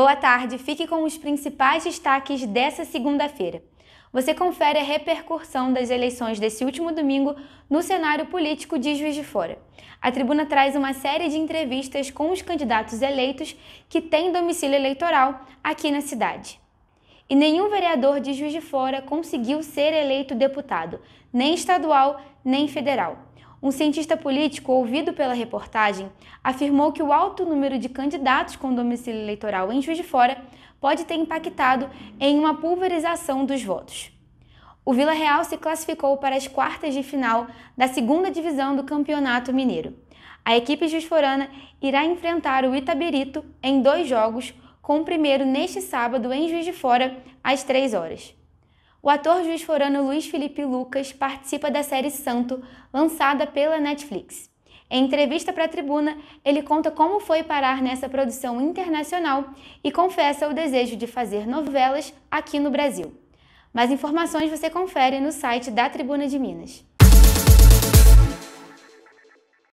Boa tarde, fique com os principais destaques dessa segunda-feira. Você confere a repercussão das eleições desse último domingo no cenário político de Juiz de Fora. A tribuna traz uma série de entrevistas com os candidatos eleitos que têm domicílio eleitoral aqui na cidade. E nenhum vereador de Juiz de Fora conseguiu ser eleito deputado, nem estadual, nem federal. Um cientista político ouvido pela reportagem afirmou que o alto número de candidatos com domicílio eleitoral em Juiz de Fora pode ter impactado em uma pulverização dos votos. O Vila Real se classificou para as quartas de final da segunda divisão do Campeonato Mineiro. A equipe juizforana irá enfrentar o Itabirito em dois jogos, com o primeiro neste sábado em Juiz de Fora, às 3 horas o ator juiz forano Luiz Felipe Lucas participa da série Santo, lançada pela Netflix. Em entrevista para a tribuna, ele conta como foi parar nessa produção internacional e confessa o desejo de fazer novelas aqui no Brasil. Mais informações você confere no site da Tribuna de Minas.